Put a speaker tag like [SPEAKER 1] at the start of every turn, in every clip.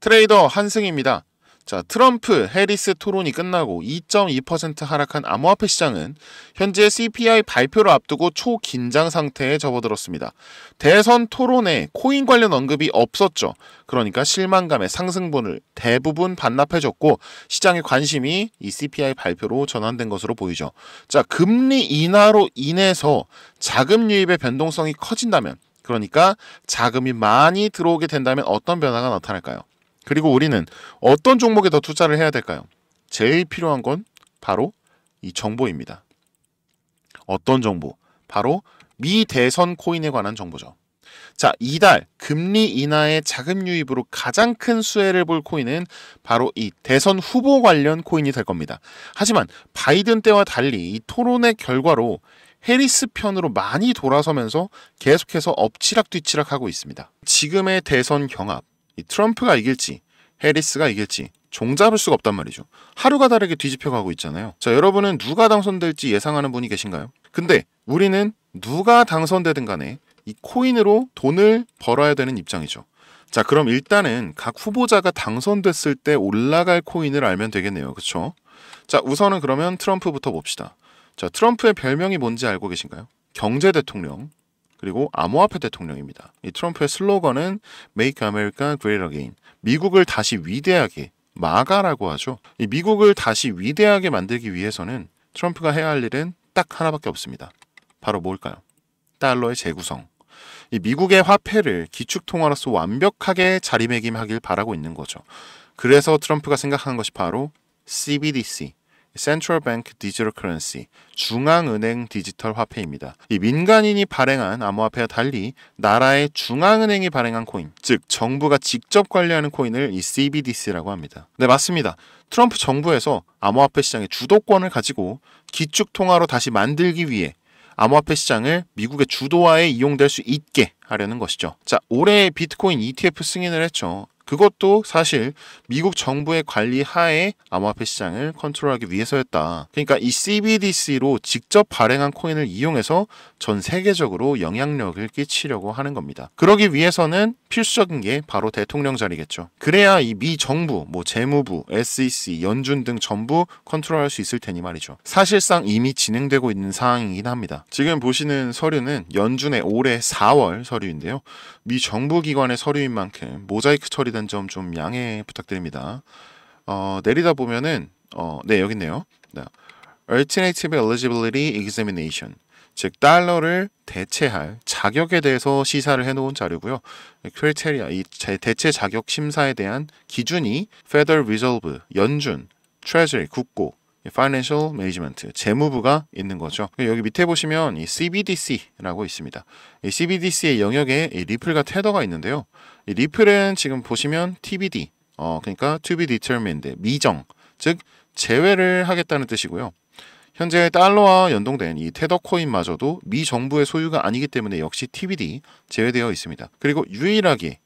[SPEAKER 1] 트레이더 한승입니다. 자, 트럼프 해리스 토론이 끝나고 2.2% 하락한 암호화폐 시장은 현재 CPI 발표를 앞두고 초긴장 상태에 접어들었습니다. 대선 토론에 코인 관련 언급이 없었죠. 그러니까 실망감의 상승분을 대부분 반납해줬고 시장의 관심이 이 CPI 발표로 전환된 것으로 보이죠. 자, 금리 인하로 인해서 자금 유입의 변동성이 커진다면 그러니까 자금이 많이 들어오게 된다면 어떤 변화가 나타날까요? 그리고 우리는 어떤 종목에 더 투자를 해야 될까요? 제일 필요한 건 바로 이 정보입니다. 어떤 정보? 바로 미 대선 코인에 관한 정보죠. 자, 이달 금리 인하의 자금 유입으로 가장 큰 수혜를 볼 코인은 바로 이 대선 후보 관련 코인이 될 겁니다. 하지만 바이든 때와 달리 이 토론의 결과로 해리스 편으로 많이 돌아서면서 계속해서 엎치락뒤치락하고 있습니다. 지금의 대선 경합, 트럼프가 이길지 해리스가 이길지 종잡을 수가 없단 말이죠. 하루가 다르게 뒤집혀 가고 있잖아요. 자, 여러분은 누가 당선될지 예상하는 분이 계신가요? 근데 우리는 누가 당선되든 간에 이 코인으로 돈을 벌어야 되는 입장이죠. 자, 그럼 일단은 각 후보자가 당선됐을 때 올라갈 코인을 알면 되겠네요. 그쵸 자, 우선은 그러면 트럼프부터 봅시다. 자, 트럼프의 별명이 뭔지 알고 계신가요? 경제 대통령. 그리고 암호화폐 대통령입니다. 이 트럼프의 슬로건은 Make America Great Again. 미국을 다시 위대하게 마가라고 하죠. 이 미국을 다시 위대하게 만들기 위해서는 트럼프가 해야 할 일은 딱 하나밖에 없습니다. 바로 뭘까요? 달러의 재구성. 이 미국의 화폐를 기축통화로서 완벽하게 자리매김하길 바라고 있는 거죠. 그래서 트럼프가 생각하는 것이 바로 CBDC, Central Bank Digital Currency, 중앙은행 디지털 화폐입니다. 이 민간인이 발행한 암호화폐와 달리 나라의 중앙은행이 발행한 코인, 즉 정부가 직접 관리하는 코인을 이 CBDC라고 합니다. 네, 맞습니다. 트럼프 정부에서 암호화폐 시장의 주도권을 가지고 기축통화로 다시 만들기 위해 암호화폐 시장을 미국의 주도화에 이용될 수 있게 하려는 것이죠. 자, 올해 비트코인 ETF 승인을 했죠. 그것도 사실 미국 정부의 관리 하에 암호화폐 시장을 컨트롤하기 위해서였다. 그러니까 이 CBDC로 직접 발행한 코인을 이용해서 전 세계적으로 영향력을 끼치려고 하는 겁니다. 그러기 위해서는 필수적인 게 바로 대통령 자리겠죠. 그래야 이 미 정부, 뭐 재무부, SEC, 연준 등 전부 컨트롤할 수 있을 테니 말이죠. 사실상 이미 진행되고 있는 상황이긴 합니다. 지금 보시는 서류는 연준의 올해 4월 서류 입니다 서류인데요. 미 정부기관의 서류인 만큼 모자이크 처리된 점 좀 양해 부탁드립니다. 어, 내리다 보면은 어, 네 여기 있네요. 네. Alternative Eligibility Examination 즉 달러를 대체할 자격에 대해서 시사를 해놓은 자료고요. 크리테리아 네, 이 대체 자격 심사에 대한 기준이 Federal Reserve 연준, Treasury 국고, 예, financial Management 재무부가 있는 거죠. 그 여기 밑에 보시면 이 CBDC라고 있습니다. 이 CBDC의 영역에 이 리플과 테더가 있는데요. 이 리플은 지금 보시면 TBD, 어, 그러니까 To Be Determined, 미정, 즉 제외를 하겠다는 뜻이고요. 현재 달러와 연동된 이 테더 코인마저도 미 정부의 소유가 아니기 때문에 역시 TBD 제외되어 있습니다. 그리고 유일하게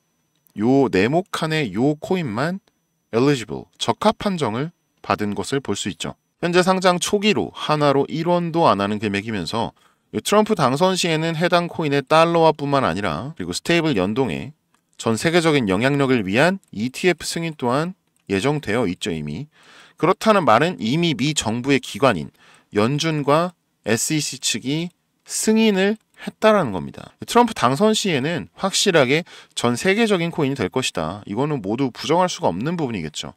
[SPEAKER 1] 요 네모 칸의 요 코인만 eligible 적합 판정을 받은 것을 볼 수 있죠. 현재 상장 초기로 하나로 1원도 안 하는 금액이면서 트럼프 당선 시에는 해당 코인의 달러화뿐만 아니라 그리고 스테이블 연동에 전 세계적인 영향력을 위한 ETF 승인 또한 예정되어 있죠 이미. 그렇다는 말은 이미 미 정부의 기관인 연준과 SEC 측이 승인을 했다라는 겁니다. 트럼프 당선 시에는 확실하게 전 세계적인 코인이 될 것이다. 이거는 모두 부정할 수가 없는 부분이겠죠.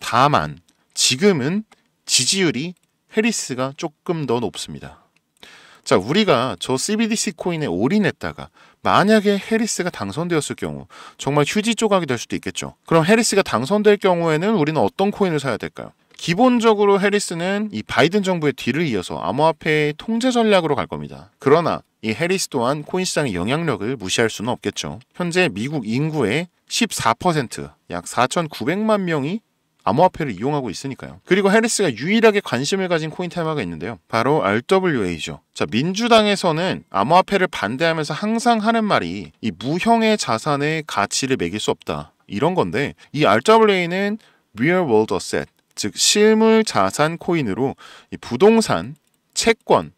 [SPEAKER 1] 다만 지금은 지지율이 해리스가 조금 더 높습니다. 자, 우리가 저 CBDC 코인에 올인했다가 만약에 해리스가 당선되었을 경우 정말 휴지 조각이 될 수도 있겠죠. 그럼 해리스가 당선될 경우에는 우리는 어떤 코인을 사야 될까요? 기본적으로 해리스는 이 바이든 정부의 뒤를 이어서 암호화폐의 통제 전략으로 갈 겁니다. 그러나 이 해리스 또한 코인 시장의 영향력을 무시할 수는 없겠죠. 현재 미국 인구의 14%, 약 4,900만 명이 암호화폐를 이용하고 있으니까요. 그리고 해리스가 유일하게 관심을 가진 코인테 테마가 있는데요. 바로 RWA죠. 자, 민주당에서는 암호화폐를 반대하면서 항상 하는 말이 이 무형의 자산의 가치를 매길 수 없다. 이런 건데 이 RWA는 Real World Asset, 즉 실물 자산 코인으로 부동산, 채권,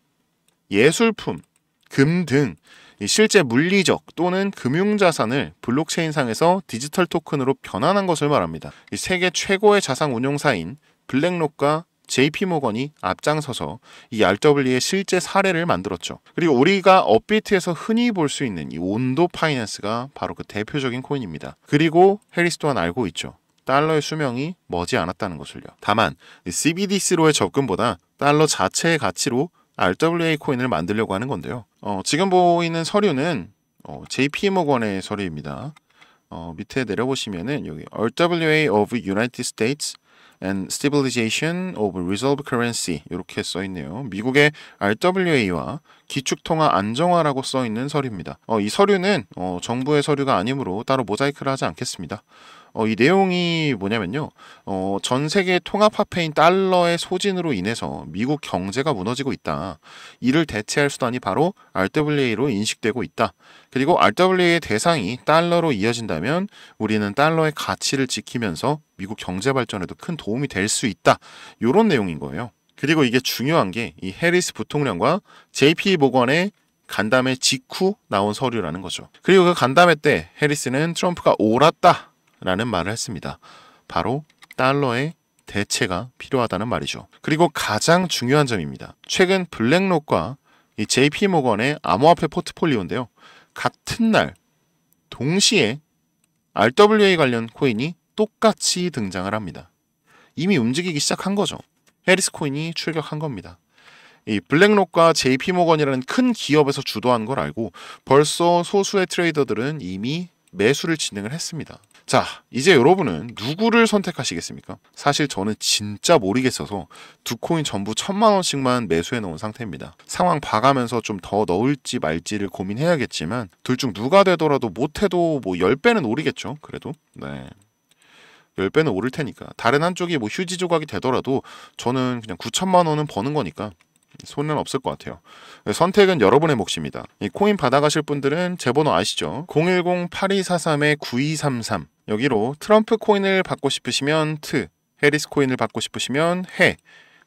[SPEAKER 1] 예술품, 금등 실제 물리적 또는 금융 자산을 블록체인상에서 디지털 토큰으로 변환한 것을 말합니다. 세계 최고의 자산 운용사인 블랙록과 JP모건이 앞장서서 이 RW의 실제 사례를 만들었죠. 그리고 우리가 업비트에서 흔히 볼 수 있는 이 온도 파이낸스가 바로 그 대표적인 코인입니다. 그리고 해리스 또한 알고 있죠. 달러의 수명이 머지 않았다는 것을요. 다만 CBDC로의 접근보다 달러 자체의 가치로 RWA 코인을 만들려고 하는 건데요. 어, 지금 보이는 서류는 어, JP 모건의 서류입니다. 어, 밑에 내려보시면은 여기 RWA of United States and Stabilization of Reserve Currency 이렇게 써 있네요. 미국의 RWA와 기축통화 안정화라고 써 있는 서류입니다. 어, 이 서류는 어, 정부의 서류가 아니므로 따로 모자이크를 하지 않겠습니다. 어, 이 내용이 뭐냐면요. 어, 전 세계 통합화폐인 달러의 소진으로 인해서 미국 경제가 무너지고 있다. 이를 대체할 수단이 바로 RWA로 인식되고 있다. 그리고 RWA의 대상이 달러로 이어진다면 우리는 달러의 가치를 지키면서 미국 경제 발전에도 큰 도움이 될 수 있다. 이런 내용인 거예요. 그리고 이게 중요한 게 이 해리스 부통령과 JP 모건의 간담회 직후 나온 서류라는 거죠. 그리고 그 간담회 때 해리스는 트럼프가 옳았다 라는 말을 했습니다. 바로 달러의 대체가 필요하다는 말이죠. 그리고 가장 중요한 점입니다. 최근 블랙록과 JP 모건의 암호화폐 포트폴리오인데요. 같은 날 동시에 RWA 관련 코인이 똑같이 등장을 합니다. 이미 움직이기 시작한 거죠. 해리스 코인이 출격한 겁니다. 이 블랙록과 JP 모건이라는 큰 기업에서 주도한 걸 알고 벌써 소수의 트레이더들은 이미 매수를 진행을 했습니다. 자, 이제 여러분은 누구를 선택하시겠습니까? 사실 저는 진짜 모르겠어서 두 코인 전부 천만 원씩만 매수해 놓은 상태입니다. 상황 봐가면서 좀 더 넣을지 말지를 고민해야겠지만 둘 중 누가 되더라도 못해도 뭐 10배는 오르겠죠. 그래도. 네. 10배는 오를 테니까. 다른 한쪽이 뭐 휴지 조각이 되더라도 저는 그냥 9천만 원은 버는 거니까 손은 없을 것 같아요. 선택은 여러분의 몫입니다. 이 코인 받아가실 분들은 제 번호 아시죠? 010-8243-9233 여기로 트럼프 코인을 받고 싶으시면 트, 해리스 코인을 받고 싶으시면 해,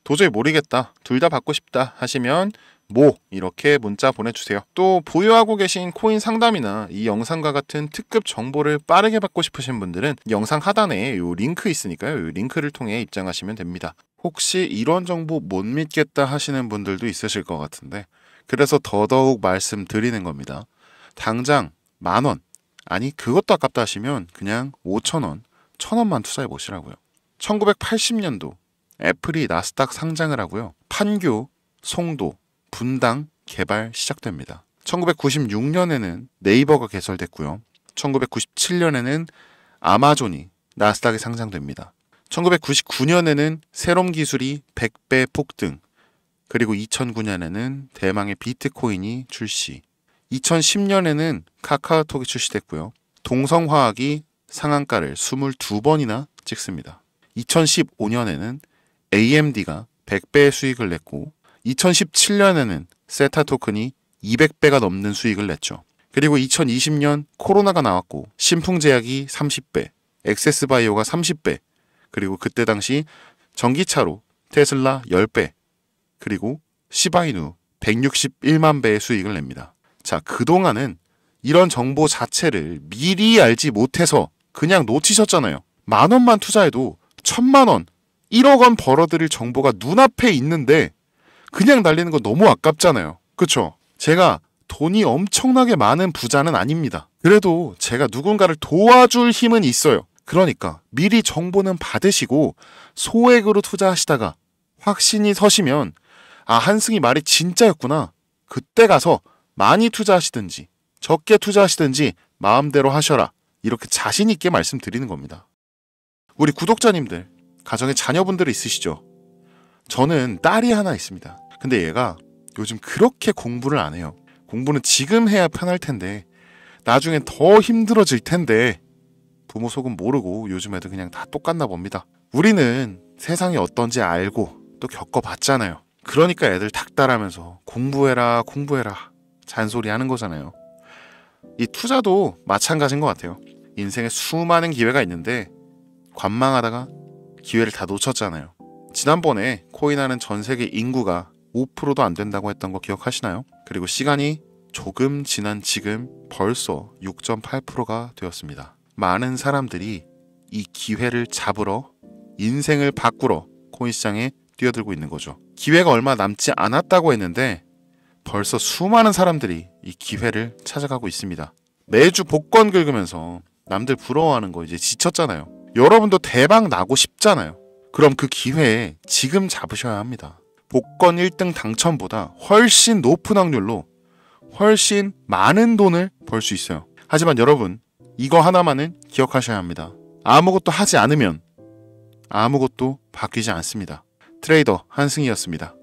[SPEAKER 1] 도저히 모르겠다, 둘 다 받고 싶다 하시면 뭐 이렇게 문자 보내주세요. 또 보유하고 계신 코인 상담이나 이 영상과 같은 특급 정보를 빠르게 받고 싶으신 분들은 영상 하단에 요 링크 있으니까요. 요 링크를 통해 입장하시면 됩니다. 혹시 이런 정보 못 믿겠다 하시는 분들도 있으실 것 같은데 그래서 더더욱 말씀드리는 겁니다. 당장 만 원, 아니 그것도 아깝다 하시면 그냥 5천 원, 천 원만 투자해 보시라고요. 1980년도 애플이 나스닥 상장을 하고요. 판교, 송도, 분당 개발 시작됩니다. 1996년에는 네이버가 개설됐고요. 1997년에는 아마존이 나스닥에 상장됩니다. 1999년에는 세럼 기술이 100배 폭등, 그리고 2009년에는 대망의 비트코인이 출시, 2010년에는 카카오톡이 출시됐고요. 동성화학이 상한가를 22번이나 찍습니다. 2015년에는 AMD가 100배의 수익을 냈고 2017년에는 세타 토큰이 200배가 넘는 수익을 냈죠. 그리고 2020년 코로나가 나왔고 신풍제약이 30배, 엑세스바이오가 30배, 그리고 그때 당시 전기차로 테슬라 10배, 그리고 시바이누 161만 배의 수익을 냅니다. 자, 그동안은 이런 정보 자체를 미리 알지 못해서 그냥 놓치셨잖아요. 만 원만 투자해도 천만 원, 1억 원 벌어들일 정보가 눈앞에 있는데 그냥 날리는 건 너무 아깝잖아요. 그쵸? 제가 돈이 엄청나게 많은 부자는 아닙니다. 그래도 제가 누군가를 도와줄 힘은 있어요. 그러니까 미리 정보는 받으시고 소액으로 투자하시다가 확신이 서시면 아, 한승이 말이 진짜였구나. 그때 가서 많이 투자하시든지 적게 투자하시든지 마음대로 하셔라. 이렇게 자신있게 말씀드리는 겁니다. 우리 구독자님들, 가정에 자녀분들이 있으시죠? 저는 딸이 하나 있습니다. 근데 얘가 요즘 그렇게 공부를 안 해요. 공부는 지금 해야 편할 텐데, 나중엔더 힘들어질 텐데, 부모 속은 모르고 요즘 애들 그냥 다 똑같나 봅니다. 우리는 세상이 어떤지 알고 또 겪어봤잖아요. 그러니까 애들 닥달하면서 공부해라 공부해라 잔소리 하는 거잖아요. 이 투자도 마찬가지인 것 같아요. 인생에 수많은 기회가 있는데 관망하다가 기회를 다 놓쳤잖아요. 지난번에 코인하는 전 세계 인구가 5%도 안 된다고 했던 거 기억하시나요? 그리고 시간이 조금 지난 지금 벌써 6.8%가 되었습니다. 많은 사람들이 이 기회를 잡으러 인생을 바꾸러 코인 시장에 뛰어들고 있는 거죠. 기회가 얼마 남지 않았다고 했는데 벌써 수많은 사람들이 이 기회를 찾아가고 있습니다. 매주 복권 긁으면서 남들 부러워하는 거 이제 지쳤잖아요. 여러분도 대박 나고 싶잖아요. 그럼 그 기회에 지금 잡으셔야 합니다. 복권 1등 당첨보다 훨씬 높은 확률로 훨씬 많은 돈을 벌 수 있어요. 하지만 여러분 이거 하나만은 기억하셔야 합니다. 아무것도 하지 않으면 아무것도 바뀌지 않습니다. 트레이더 한승이었습니다.